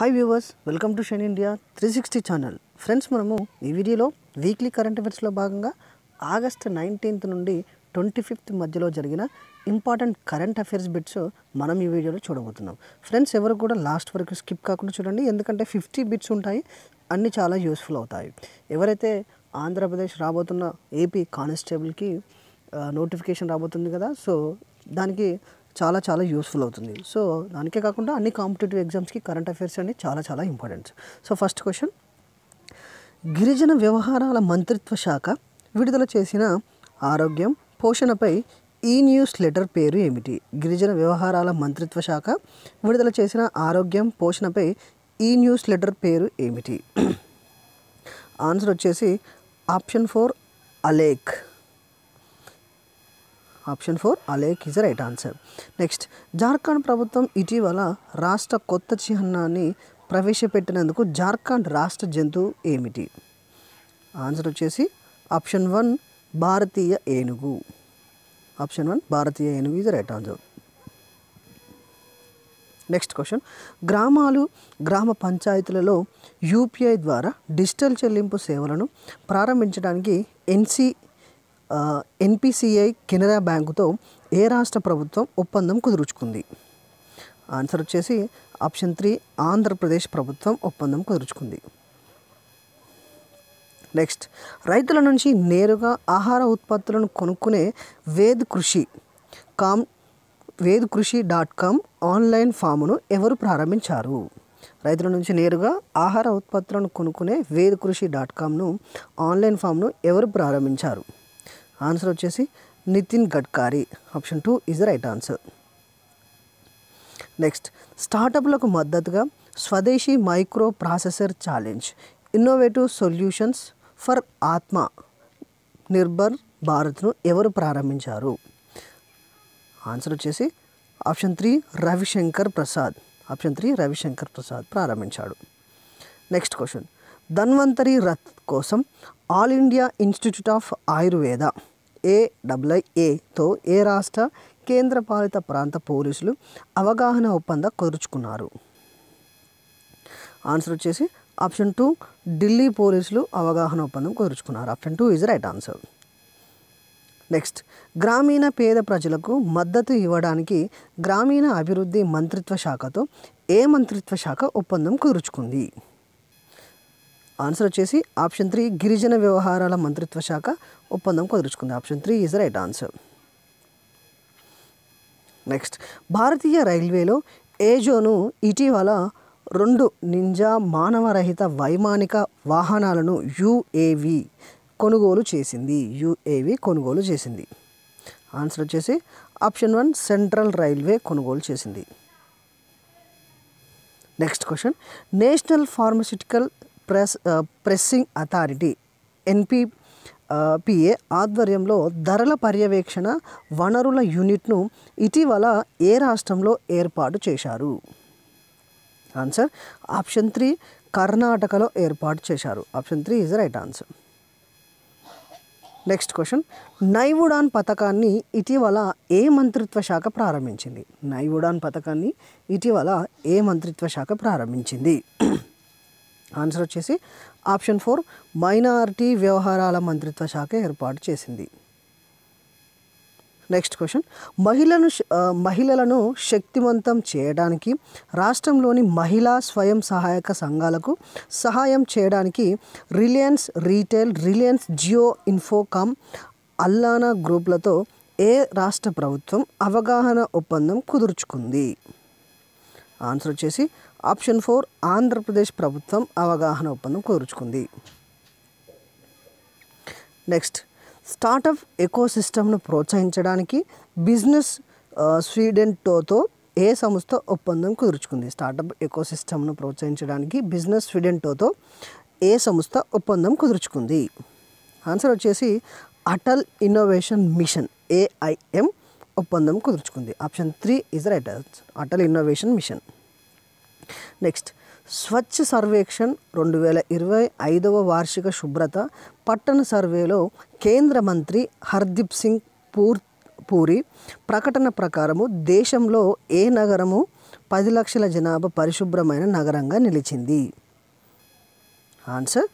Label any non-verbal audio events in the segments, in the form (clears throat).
Hi viewers welcome to Shine India three sixty channel friends మనము ఈ వీడియోలో weekly current అఫేర్స్లో భాగంగా ఆగస్ట్ నైన్టీన్త్ నుండి ట్వంటీ ఫిఫ్త్ మధ్యలో జరిగిన ఇంపార్టెంట్ కరెంట్ అఫేర్స్ బిట్స్ మనం ఈ వీడియోలో చూడబోతున్నాం ఫ్రెండ్స్ ఎవరు కూడా లాస్ట్ వరకు స్కిప్ కాకుండా చూడండి ఎందుకంటే ఫిఫ్టీ బిట్స్ ఉంటాయి అన్నీ చాలా యూస్ఫుల్ అవుతాయి ఎవరైతే ఆంధ్రప్రదేశ్ రాబోతున్న ఏపీ కానిస్టేబుల్కి నోటిఫికేషన్ రాబోతుంది కదా సో దానికి చాలా చాలా యూస్ఫుల్ అవుతుంది సో దానికే కాకుండా అన్ని కాంపిటేటివ్ ఎగ్జామ్స్కి కరెంట్ అఫైర్స్ అనేది చాలా చాలా ఇంపార్టెంట్ సో ఫస్ట్ క్వశ్చన్ గిరిజన వ్యవహారాల మంత్రిత్వ శాఖ విడుదల చేసిన ఆరోగ్యం పోషణపై ఈ న్యూస్ లెటర్ పేరు ఏమిటి గిరిజన వ్యవహారాల మంత్రిత్వ శాఖ విడుదల చేసిన ఆరోగ్యం పోషణపై ఈ న్యూస్ లెటర్ పేరు ఏమిటి ఆన్సర్ (clears throat) వచ్చేసి ఆప్షన్ ఫోర్ అలేక్ ఆప్షన్ ఫోర్ అలేక్ is right answer next Jharkhand ప్రభుత్వం ఇటీవల రాష్ట్ర కొత్త చిహ్నాన్ని ప్రవేశపెట్టినందుకు జార్ఖండ్ రాష్ట్ర జంతువు ఏమిటి ఆన్సర్ వచ్చేసి ఆప్షన్ వన్ భారతీయ ఏనుగు ఆప్షన్ వన్ భారతీయ ఏనుగు is right answer next question గ్రామాలు గ్రామ పంచాయతీలలో యూపీఐ ద్వారా డిజిటల్ చెల్లింపు సేవలను ప్రారంభించడానికి ఎన్సీ ఎన్పిసిఐ కెనరా బ్యాంకుతో ఏ రాష్ట్ర ప్రభుత్వం ఒప్పందం కుదుర్చుకుంది ఆన్సర్ వచ్చేసి ఆప్షన్ త్రీ ఆంధ్రప్రదేశ్ ప్రభుత్వం ఒప్పందం కుదుర్చుకుంది నెక్స్ట్ రైతుల నుంచి నేరుగా ఆహార ఉత్పత్తులను కొనుక్కునే వేద్ కృషి కామ్ వేద్ కృషి డాట్ కామ్ ఆన్లైన్ ఫామ్ను ఎవరు ప్రారంభించారు రైతుల నుంచి నేరుగా ఆహార ఉత్పత్తులను కొనుక్కునే వేద్ కృషి డాట్ కామ్ను ఆన్లైన్ ఫామ్ను ఎవరు ప్రారంభించారు ఆన్సర్ వచ్చేసి Nitin Gadkari option two is the right answer next స్టార్టప్లకు మద్దతుగా Swadeshi microprocessor challenge innovative solutions for Atma Nirbhar భారత్ను ఎవరు ప్రారంభించారు ఆన్సర్ వచ్చేసి option three Ravi Shankar Prasad option three Ravi Shankar Prasad ప్రారంభించాడు నెక్స్ట్ క్వశ్చన్ ధన్వంతరి రత్ కోసం all India institute of Ayurveda ఏడబ్ల్యూఏతో ఏ రాష్ట్ర కేంద్రపాలిత ప్రాంత పోలీసులు అవగాహన ఒప్పందం కుదుర్చుకున్నారు ఆన్సర్ వచ్చేసి ఆప్షన్ టూ ఢిల్లీ పోలీసులు అవగాహన ఒప్పందం కుదుర్చుకున్నారు option two is right answer next గ్రామీణ పేద ప్రజలకు మద్దతు ఇవ్వడానికి గ్రామీణ అభివృద్ధి మంత్రిత్వ శాఖతో ఏ మంత్రిత్వ శాఖ ఒప్పందం కుదుర్చుకుంది ఆన్సర్ వచ్చేసి ఆప్షన్ త్రీ గిరిజన వ్యవహారాల మంత్రిత్వ శాఖ ఒప్పందం కుదుర్చుకుంది option three is right answer next భారతీయ రైల్వేలో ఏజోను ఇటీవల రెండు నింజా మానవరహిత వైమానిక వాహనాలను యుఏవి కొనుగోలు చేసింది యుఏవి కొనుగోలు చేసింది ఆన్సర్ వచ్చేసి ఆప్షన్ వన్ సెంట్రల్ రైల్వే కొనుగోలు చేసింది next question national pharmaceutical press pressing authority NPPA ఆధ్వర్యంలో ధరల పర్యవేక్షణ వనరుల యూనిట్ను ఇటీవల ఏ రాష్ట్రంలో ఏర్పాటు చేశారు ఆన్సర్ ఆప్షన్ త్రీ కర్ణాటకలో ఏర్పాటు చేశారు option three is right answer next question నైవుడాన్ పథకాన్ని ఇటీవల ఏ మంత్రిత్వ శాఖ ప్రారంభించింది నైవుడాన్ పథకాన్ని ఇటీవల ఏ మంత్రిత్వ శాఖ ప్రారంభించింది ఆన్సర్ వచ్చేసి ఆప్షన్ ఫోర్ మైనారిటీ వ్యవహారాల మంత్రిత్వ శాఖ ఏర్పాటు చేసింది నెక్స్ట్ క్వశ్చన్ మహిళను మహిళలను శక్తివంతం చేయడానికి రాష్ట్రంలోని మహిళా స్వయం సహాయక సంఘాలకు సహాయం చేయడానికి రిలయన్స్ రీటైల్ రిలయన్స్ జియో ఇన్ఫోకామ్ అల్లానా గ్రూప్లతో ఏ రాష్ట్ర ప్రభుత్వం అవగాహన ఒప్పందం కుదుర్చుకుంది ఆన్సర్ వచ్చేసి ఆప్షన్ ఫోర్ ఆంధ్రప్రదేశ్ ప్రభుత్వం అవగాహన ఒప్పందం కోరుచుకుంది నెక్స్ట్ స్టార్టప్ ఎకోసిస్టమ్ను ప్రోత్సహించడానికి బిజినెస్ స్వీడెన్ టోతో ఏ సంస్థ ఒప్పందం కుదుర్చుకుంది స్టార్టప్ ఎకోసిస్టమ్ను ప్రోత్సహించడానికి బిజినెస్ స్వీడెన్ టోతో ఏ సంస్థ ఒప్పందం కుదుర్చుకుంది ఆన్సర్ వచ్చేసి అటల్ ఇన్నోవేషన్ మిషన్ ఏఐఎం ఒప్పందం కుదుర్చుకుంది option three is right Atal innovation mission next Swachh Survekshan రెండు వేల ఇరవై ఐదవ వార్షిక శుభ్రత పట్టణ సర్వేలో కేంద్ర మంత్రి హర్దీప్ సింగ్ పూర్ పూరి ప్రకటన ప్రకారము దేశంలో ఏ నగరము పది లక్షల జనాభా పరిశుభ్రమైన నగరంగా నిలిచింది ఆన్సర్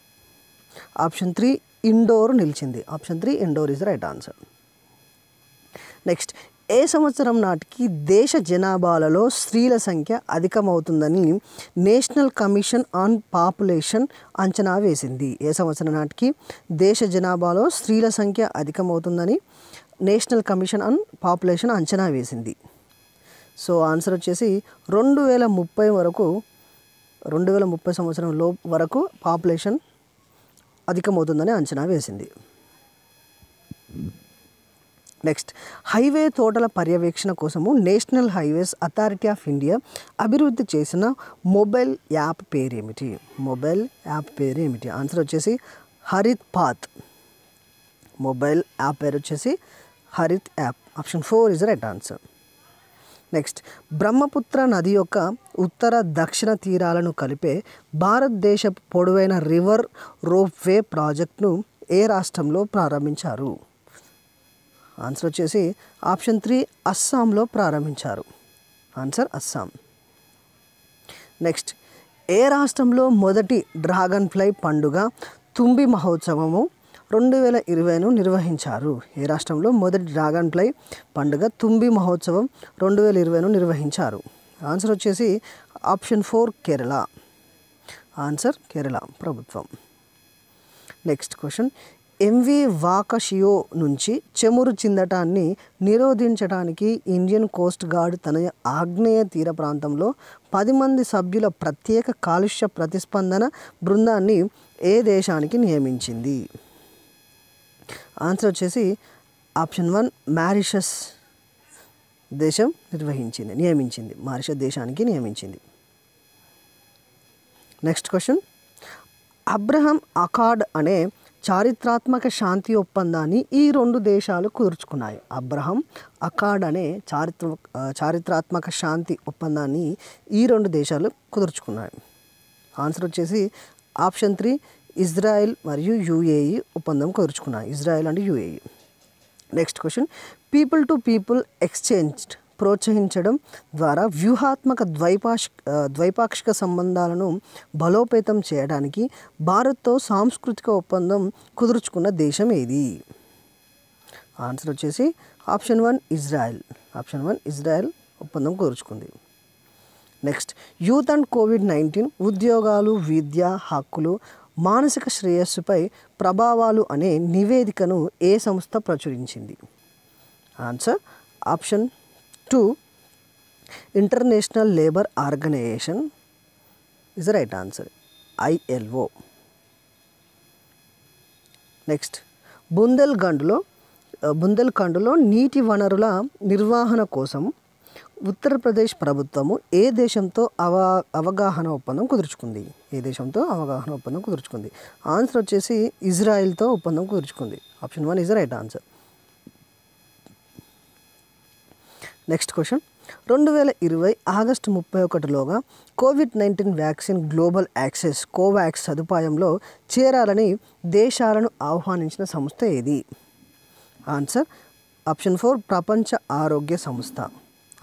ఆప్షన్ త్రీ ఇండోర్ నిలిచింది option three Indore is right answer next ఏ సంవత్సరం నాటికి దేశ జనాభాలలో స్త్రీల సంఖ్య అధికమవుతుందని నేషనల్ కమిషన్ ఆన్ పాపులేషన్ అంచనా వేసింది ఏ సంవత్సరం నాటికి దేశ జనాభాలో స్త్రీల సంఖ్య అధికమవుతుందని నేషనల్ కమిషన్ ఆన్ పాపులేషన్ అంచనా వేసింది సో ఆన్సర్ వచ్చేసి రెండు వేల ముప్పై వరకు రెండు వేల ముప్పై సంవత్సరం లో వరకు పాపులేషన్ అధికమవుతుందని అంచనా వేసింది నెక్స్ట్ హైవే తోటల పర్యవేక్షణ కోసము national highways authority of India అభివృద్ధి చేసిన మొబైల్ యాప్ పేరేమిటి మొబైల్ యాప్ పేరేమిటి ఆన్సర్ వచ్చేసి హరిత్ పాత్ మొబైల్ యాప్ పేరు వచ్చేసి Harit app option four is right answer next Brahmaputra నది యొక్క ఉత్తర దక్షిణ తీరాలను కలిపే భారతదేశ పొడవైన రివర్ రోప్వే ప్రాజెక్ట్ను ఏ రాష్ట్రంలో ప్రారంభించారు ఆన్సర్ వచ్చేసి ఆప్షన్ త్రీ అస్సాంలో ప్రారంభించారు ఆన్సర్ అస్సాం నెక్స్ట్ ఏ రాష్ట్రంలో మొదటి డ్రాగన్ ఫ్లై పండుగ తుంబి మహోత్సవము రెండు వేల ఇరవైను నిర్వహించారు ఏ రాష్ట్రంలో మొదటి డ్రాగన్ ఫ్లై పండుగ తుంబి మహోత్సవం రెండు వేల ఇరవైను నిర్వహించారు ఆన్సర్ వచ్చేసి option four Kerala answer Kerala ప్రభుత్వం నెక్స్ట్ క్వశ్చన్ ఎంవి వాకషియో నుంచి చెమురు చిందటాన్ని నిరోధించడానికి ఇండియన్ కోస్ట్ గార్డ్ తన ఆగ్నేయ తీర ప్రాంతంలో పది మంది సభ్యుల ప్రత్యేక కాలుష్య ప్రతిస్పందన బృందాన్ని ఏ దేశానికి నియమించింది ఆన్సర్ వచ్చేసి ఆప్షన్ వన్ మారిషస్ దేశం నిర్వహించింది నియమించింది మారిషస్ దేశానికి నియమించింది నెక్స్ట్ క్వశ్చన్ అబ్రహం అకాడ్ అనే చారిత్రాత్మక శాంతి ఒప్పందాన్ని ఈ రెండు దేశాలు కుదుర్చుకున్నాయి అబ్రహం అకాడ్ అనే చారిత్ర చారిత్రాత్మక శాంతి ఒప్పందాన్ని ఈ రెండు దేశాలు కుదుర్చుకున్నాయి ఆన్సర్ వచ్చేసి ఆప్షన్ త్రీ ఇజ్రాయెల్ మరియు యూఏఈ ఒప్పందం కుదుర్చుకున్నాయి Israel and UAE next question people to people exchanged ప్రోత్సహించడం ద్వారా వ్యూహాత్మక ద్వైపాక్షిక ద్వైపాక్షిక సంబంధాలను బలోపేతం చేయడానికి భారత్తో సాంస్కృతిక ఒప్పందం కుదుర్చుకున్న దేశం ఏది ఆన్సర్ వచ్చేసి option one Israel option one Israel ఒప్పందం కుదుర్చుకుంది next youth and COVID nineteen ఉద్యోగాలు విద్య హక్కులు మానసిక శ్రేయస్సుపై ప్రభావాలు అనే నివేదికను ఏ సంస్థ ప్రచురించింది answer option two international labour organisation is right answer ILO next బుందెల్ఖండ్లో బుందెల్ఖండ్లో నీటి వనరుల నిర్వహణ కోసం ఉత్తరప్రదేశ్ ప్రభుత్వము ఏ దేశంతో అవా అవగాహన ఒప్పందం కుదుర్చుకుంది ఏ దేశంతో అవగాహన ఒప్పందం కుదుర్చుకుంది ఆన్సర్ వచ్చేసి ఇజ్రాయిల్తో ఒప్పందం కుదుర్చుకుంది option one is right answer next question రెండు వేల ఇరవై ఆగస్టు ముప్పై ఒకటిలోగా COVID nineteen vaccine global access COVAX సదుపాయంలో చేరాలని దేశాలను ఆహ్వానించిన సంస్థ ఏది ఆన్సర్ ఆప్షన్ ఫోర్ ప్రపంచ ఆరోగ్య సంస్థ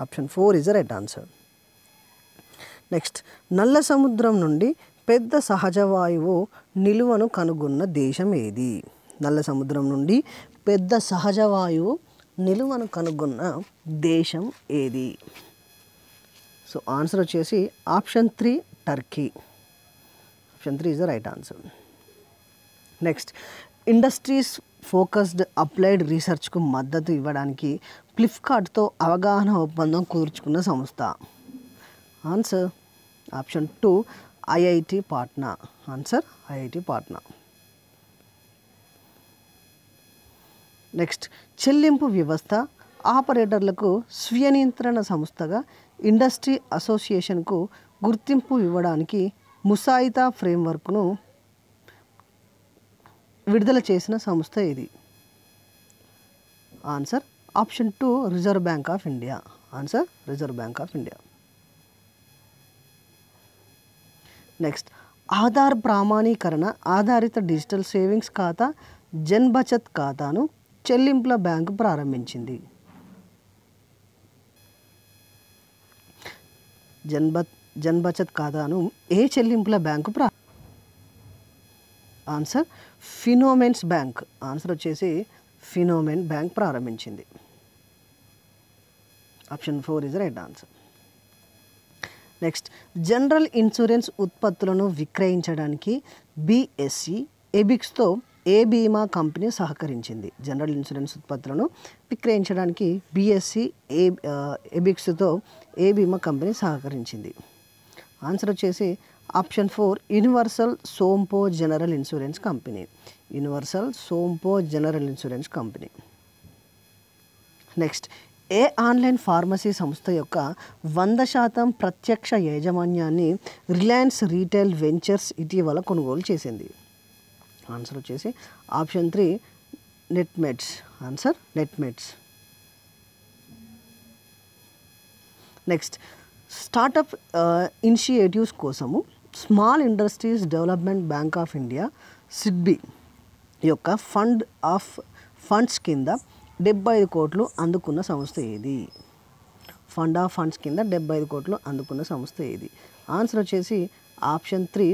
option four is right answer next నల్ల సముద్రం నుండి పెద్ద సహజ వాయువు నిలువను కనుగొన్న దేశం ఏది నల్ల సముద్రం నుండి పెద్ద సహజ వాయువు నిలువను కనుగొన్న దేశం ఏది సో ఆన్సర్ వచ్చేసి option three Turkey option three is the right answer next industries focused applied రీసెర్చ్కు మద్దతు ఇవ్వడానికి ఫ్లిప్కార్ట్తో అవగాహన ఒప్పందం కుదుర్చుకున్న సంస్థ answer option two IIT Patna answer IIT Patna next చెల్లింపు వ్యవస్థ ఆపరేటర్లకు స్వీయ నియంత్రణ సంస్థగా ఇండస్ట్రీ అసోసియేషన్కు గుర్తింపు ఇవ్వడానికి ముసాయితా ఫ్రేమ్వర్క్ను విడుదల చేసిన సంస్థ ఇది answer option two reserve bank of India answer reserve bank of India next Aadhaar ప్రామాణీకరణ ఆధారిత డిజిటల్ సేవింగ్స్ ఖాతా జన్ బచత్ ఖాతాను చెల్లింపుల బ్యాంకు ప్రారంభించింది జన్బత్ జన్ బచత్ ఖాతాను ఏ చెల్లింపుల బ్యాంకు ప్రా ఆన్సర్ ఫినోమెన్స్ బ్యాంక్ ఆన్సర్ వచ్చేసి ఫినోమెన్ బ్యాంక్ ప్రారంభించింది option four is right answer next general insurance ఉత్పత్తులను విక్రయించడానికి బిఎస్సి ఎబిక్స్తో ఏ బీమా కంపెనీ సహకరించింది జనరల్ ఇన్సూరెన్స్ ఉత్పత్తులను విక్రయించడానికి బీఎస్సీ ఏ ఎబిక్స్తో ఏ బీమా కంపెనీ సహకరించింది ఆన్సర్ వచ్చేసి option four universal Sompo general insurance company universal Sompo general insurance company next ఏ ఆన్లైన్ ఫార్మసీ సంస్థ యొక్క వంద శాతం ప్రత్యక్ష యాజమాన్యాన్ని రిలయన్స్ రీటైల్ వెంచర్స్ ఇటీవల కొనుగోలు చేసింది ఆన్సర్ వచ్చేసి option three Netmeds answer Netmeds next startup initiatives కోసము small industries development bank of India SIDBI యొక్క ఫండ్ ఆఫ్ ఫండ్స్ కింద డెబ్బై ఐదు కోట్లు అందుకున్న సంస్థ ఏది ఫండ్ ఆఫ్ ఫండ్స్ కింద డెబ్బై ఐదు కోట్లు అందుకున్న సంస్థ ఏది ఆన్సర్ వచ్చేసి ఆప్షన్ త్రీ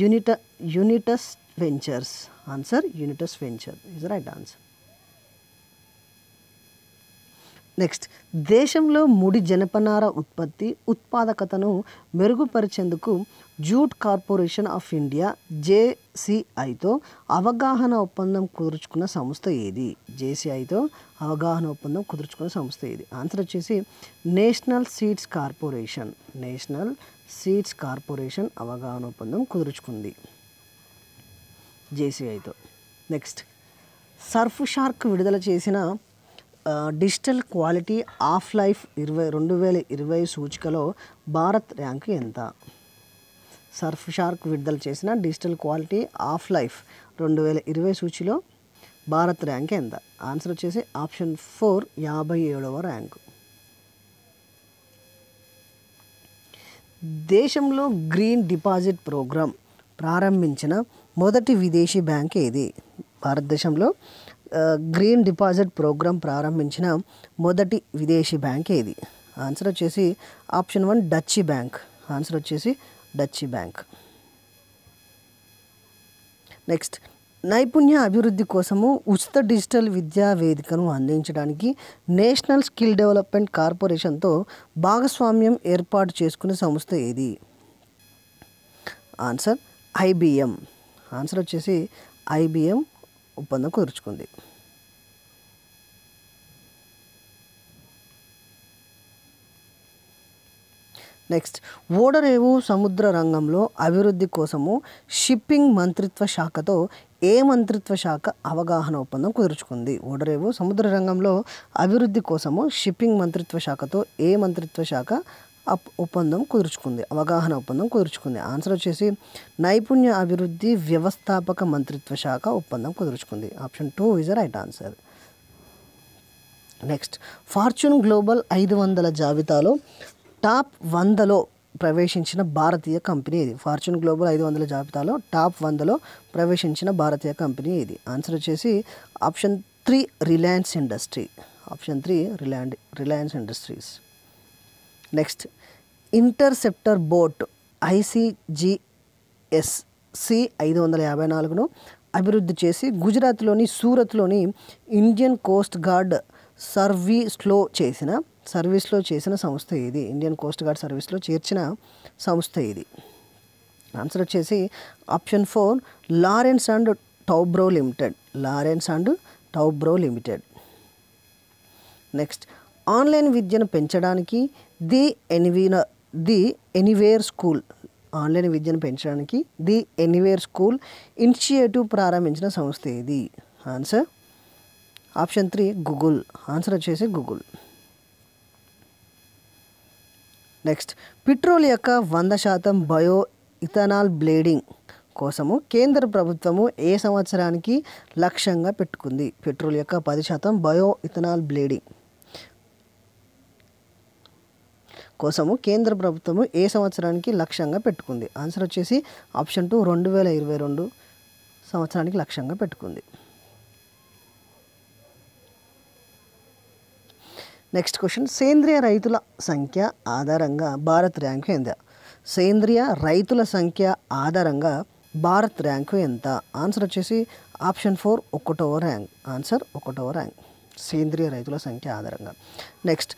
యూనిట Unitas ventures. Answer Unitas venture is the right answer. Next దేశంలో ముడి జనపనార ఉత్పత్తి ఉత్పాదకతను మెరుగుపరిచేందుకు జూట్ కార్పొరేషన్ ఆఫ్ ఇండియా జేసీఐతో అవగాహన ఒప్పందం కుదుర్చుకున్న సంస్థ ఏది జేసీఐతో అవగాహన ఒప్పందం కుదుర్చుకున్న సంస్థ ఏది ఆన్సర్ వచ్చేసి national seeds corporation national seeds corporation అవగాహన ఒప్పందం కుదుర్చుకుంది జేసీఐతో నెక్స్ట్ సర్ఫ్ షార్క్ విడుదల చేసిన డిజిటల్ క్వాలిటీ ఆఫ్ లైఫ్ ఇరవై రెండు వేల ఇరవై సూచికలో భారత్ ర్యాంకు ఎంత సర్ఫ్ షార్క్ విడుదల చేసిన డిజిటల్ క్వాలిటీ ఆఫ్ లైఫ్ రెండు వేల ఇరవై సూచిలో భారత్ ర్యాంక్ ఎంత ఆన్సర్ వచ్చేసి ఆప్షన్ ఫోర్ యాభై ఏడవ ర్యాంకు దేశంలో గ్రీన్ డిపాజిట్ ప్రోగ్రాం ప్రారంభించిన మొదటి విదేశీ బ్యాంక్ ఏది భారతదేశంలో గ్రీన్ డిపాజిట్ ప్రోగ్రాం ప్రారంభించిన మొదటి విదేశీ బ్యాంక్ ఏది ఆన్సర్ వచ్చేసి option one Deutsche bank answer వచ్చేసి డచ్చి బ్యాంక్ నెక్స్ట్ నైపుణ్య అభివృద్ధి కోసము ఉచిత డిజిటల్ విద్యా వేదికను అందించడానికి నేషనల్ స్కిల్ డెవలప్మెంట్ కార్పొరేషన్తో భాగస్వామ్యం ఏర్పాటు చేసుకునే సంస్థ ఏది ఆన్సర్ ఐబిఎం ఆన్సర్ వచ్చేసి ఐబిఎం ఒప్పందం కుదుర్చుకుంది నెక్స్ట్ ఓడరేవు సముద్ర రంగంలో అభివృద్ధి కోసము షిప్పింగ్ మంత్రిత్వ శాఖతో ఏ మంత్రిత్వ శాఖ అవగాహన ఒప్పందం కుదుర్చుకుంది ఓడరేవు సముద్ర రంగంలో అభివృద్ధి కోసము షిప్పింగ్ మంత్రిత్వ శాఖతో ఏ మంత్రిత్వ శాఖ ఒప్పందం కుదుర్చుకుంది అవగాహన ఒప్పందం కుదుర్చుకుంది ఆన్సర్ వచ్చేసి నైపుణ్య అభివృద్ధి వ్యవస్థాపక మంత్రిత్వ శాఖ ఒప్పందం కుదుర్చుకుంది option two is right answer next fortune global ఐదు వందల జాబితాలో టాప్ వందలో ప్రవేశించిన భారతీయ కంపెనీ ఇది ఫార్చ్యూన్ గ్లోబల్ ఐదు వందల జాబితాలో టాప్ వందలో ప్రవేశించిన భారతీయ కంపెనీ ఇది ఆన్సర్ వచ్చేసి option three Reliance industry option three రిలయన్ Reliance industries next interceptor boat ICGSC C ఐదు వందల యాభై నాలుగును అభివృద్ధి చేసి గుజరాత్లోని సూరత్లోని ఇండియన్ కోస్ట్ గార్డ్ సర్వీస్లో చేసిన సర్వీస్లో చేసిన సంస్థ ఇది ఇండియన్ కోస్ట్ గార్డ్ సర్వీస్లో చేర్చిన సంస్థ ఇది ఆన్సర్ వచ్చేసి option four Lawrence and Toubro limited Lawrence and Toubro limited next online విద్యను పెంచడానికి the ఎనివీన the anywhere school online విద్యను పెంచడానికి ది ఎనీవేర్ స్కూల్ ఇనిషియేటివ్ ప్రారంభించిన సంస్థ ఏది answer option three Google answer వచ్చేసి గూగుల్ నెక్స్ట్ పెట్రోల్ యొక్క వంద శాతం బయో ఇథనాల్ బ్లేడింగ్ కోసము కేంద్ర ప్రభుత్వము ఏ సంవత్సరానికి లక్ష్యంగా పెట్టుకుంది పెట్రోల్ యొక్క పది శాతం బయో ఇథనాల్ బ్లేడింగ్ కోసము కేంద్ర ప్రభుత్వము ఏ సంవత్సరానికి లక్ష్యంగా పెట్టుకుంది ఆన్సర్ వచ్చేసి ఆప్షన్ టూ రెండు వేల ఇరవై రెండు సంవత్సరానికి లక్ష్యంగా పెట్టుకుంది నెక్స్ట్ క్వశ్చన్ సేంద్రియ రైతుల సంఖ్య ఆధారంగా భారత్ ర్యాంకు ఎంత సేంద్రియ రైతుల సంఖ్య ఆధారంగా భారత్ ర్యాంకు ఎంత ఆన్సర్ వచ్చేసి ఆప్షన్ ఫోర్ ఒకటవ ర్యాంక్ ఆన్సర్ ఒకటవ ర్యాంక్ సేంద్రియ రైతుల సంఖ్య ఆధారంగా నెక్స్ట్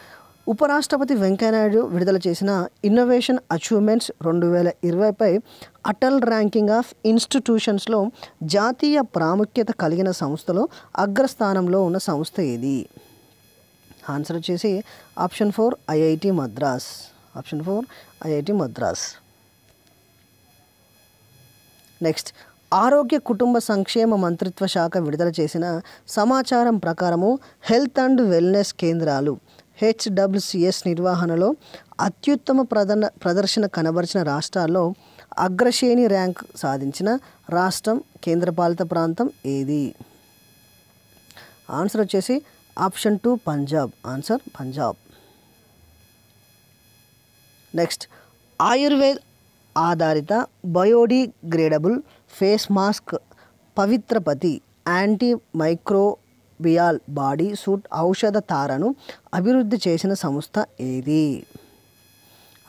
ఉపరాష్ట్రపతి వెంకయ్యనాయుడు విడుదల చేసిన ఇన్నోవేషన్ అచీవ్మెంట్స్ రెండు వేల ఇరవైపై అటల్ ర్యాంకింగ్ ఆఫ్ ఇన్స్టిట్యూషన్స్లో జాతీయ ప్రాముఖ్యత కలిగిన సంస్థలో అగ్రస్థానంలో ఉన్న సంస్థ ఏది ఆన్సర్ వచ్చేసి option four IIT Madras option four IIT Madras next ఆరోగ్య కుటుంబ సంక్షేమ మంత్రిత్వ శాఖ విడుదల చేసిన సమాచారం ప్రకారము హెల్త్ అండ్ వెల్నెస్ కేంద్రాలు హెచ్డబ్ల్యూసిఎస్ నిర్వహణలో అత్యుత్తమ ప్రదన ప్రదర్శన కనబరిచిన రాష్ట్రాల్లో అగ్రశ్రేణి ర్యాంక్ సాధించిన రాష్ట్రం కేంద్రపాలిత ప్రాంతం ఏది ఆన్సర్ వచ్చేసి option two Punjab answer Punjab next Ayurved ఆధారిత biodegradable face mask Pavitrapati antimicrobial body suit ఔషధ తారను అభివృద్ధి చేసిన సంస్థ ఏది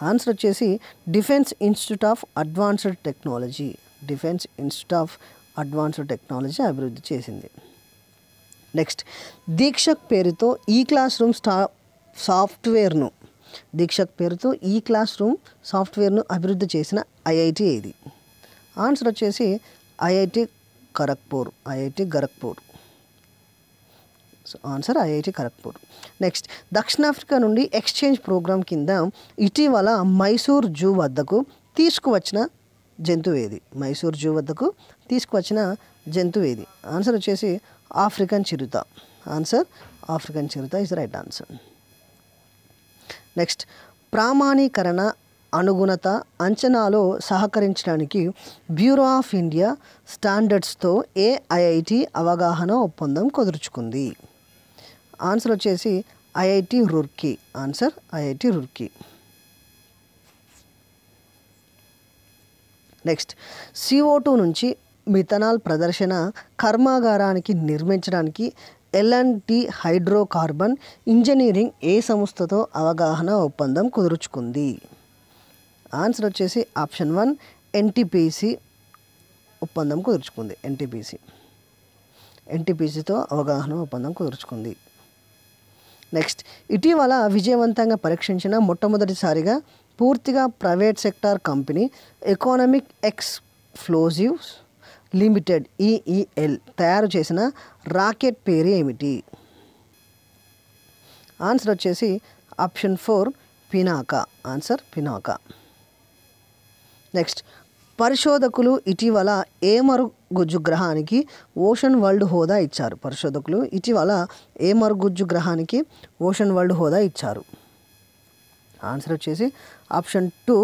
ఆన్సర్ వచ్చేసి defence institute of advanced technology defence institute of advanced technology అభివృద్ధి చేసింది నెక్స్ట్ దీక్షక్ పేరుతో ఈ క్లాస్ రూమ్ స్టా సాఫ్ట్వేర్ను దీక్షక్ పేరుతో ఈ క్లాస్ రూమ్ సాఫ్ట్వేర్ను అభివృద్ధి చేసిన ఐఐటి ఏది ఆన్సర్ వచ్చేసి IIT Kharagpur IIT Kharagpur so answer IIT Kharagpur next దక్షిణాఫ్రికా నుండి ఎక్స్చేంజ్ ప్రోగ్రాం కింద ఇటీవల మైసూర్ జూ వద్దకు తీసుకువచ్చిన జంతువు ఏది మైసూర్ జూ వద్దకు తీసుకువచ్చిన జంతువు ఏది ఆన్సర్ వచ్చేసి ఆఫ్రికన్ చిరుత ఆన్సర్ ఆఫ్రికన్ చిరుత ఇస్ రైట్ ఆన్సర్ నెక్స్ట్ ప్రామాణీకరణ అనుగుణత అంచనాలో సహకరించడానికి బ్యూరో ఆఫ్ ఇండియా స్టాండర్డ్స్తో ఏఐఐటి అవగాహన ఒప్పందం కుదుర్చుకుంది ఆన్సర్ వచ్చేసి IIT Roorkee answer IIT Roorkee next CO two నుంచి మిథనాల్ ప్రదర్శన కర్మాగారానికి నిర్మించడానికి ఎల్ఎన్టీ హైడ్రోకార్బన్ ఇంజనీరింగ్ ఏ సంస్థతో అవగాహన ఒప్పందం కుదుర్చుకుంది ఆన్సర్ వచ్చేసి ఆప్షన్ వన్ ఎన్టీపీసీ ఒప్పందం కుదుర్చుకుంది ఎన్టీపీసీ ఎన్టీపీసీతో అవగాహన ఒప్పందం కుదుర్చుకుంది నెక్స్ట్ ఇటీవల విజయవంతంగా పరీక్షించిన మొట్టమొదటిసారిగా పూర్తిగా private sector company economic explosives limited EEL e e తయారు చేసిన రాకెట్ పేరు ఏమిటి ఆన్సర్ వచ్చేసి option four Pinaka answer Pinaka next పరిశోధకులు ఇటీవల ఏ మరు గుజ్జు గ్రహానికి ఓషన్ వరల్డ్ హోదా ఇచ్చారు పరిశోధకులు ఇటీవల ఏమర్ గుజ్జు గ్రహానికి ఓషన్ వరల్డ్ హోదా ఇచ్చారు ఆన్సర్ వచ్చేసి ఆప్షన్ టూ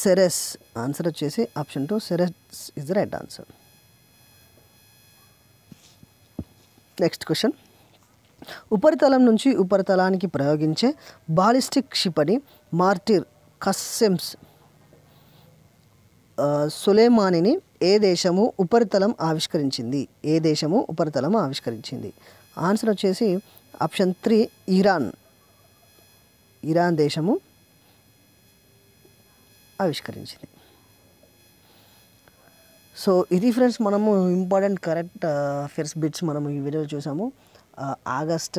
సెరెస్ ఆన్సర్ వచ్చేసి option two Ceres is the right answer next question ఉపరితలం నుంచి ఉపరితలానికి ప్రయోగించే బాలిస్టిక్ క్షిపణి మార్టిర్ కస్సెమ్స్ సులేమానిని ఏ దేశము ఉపరితలం ఆవిష్కరించింది ఏ దేశము ఉపరితలం ఆవిష్కరించింది ఆన్సర్ వచ్చేసి ఆప్షన్ త్రీ ఇరాన్ ఇరాన్ దేశము ఆవిష్కరించింది సో ఇది ఫ్రెండ్స్ మనము ఇంపార్టెంట్ కరెక్ట్ అఫేర్స్ బిట్స్ మనము ఈ వీడియోలో చూసాము ఆగస్ట్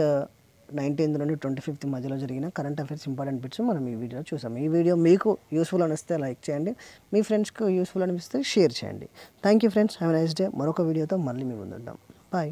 నైన్టీన్త్ నుండి ట్వంటీ ఫిఫ్త్ మధ్యలో జరిగిన కరెంట్ అఫైర్స్ ఇంపార్టెంట్ బిట్స్ మనం ఈ వీడియో చూసాం ఈ వీడియో మీకు యూస్ఫుల్ అనిస్తే లైక్ చేయండి మీ ఫ్రెండ్స్కి యూస్ఫుల్ అనిపిస్తే షేర్ చేయండి thank you friends have nice day మరొక వీడియోతో మళ్ళీ మీ ముందుంటాం బాయ్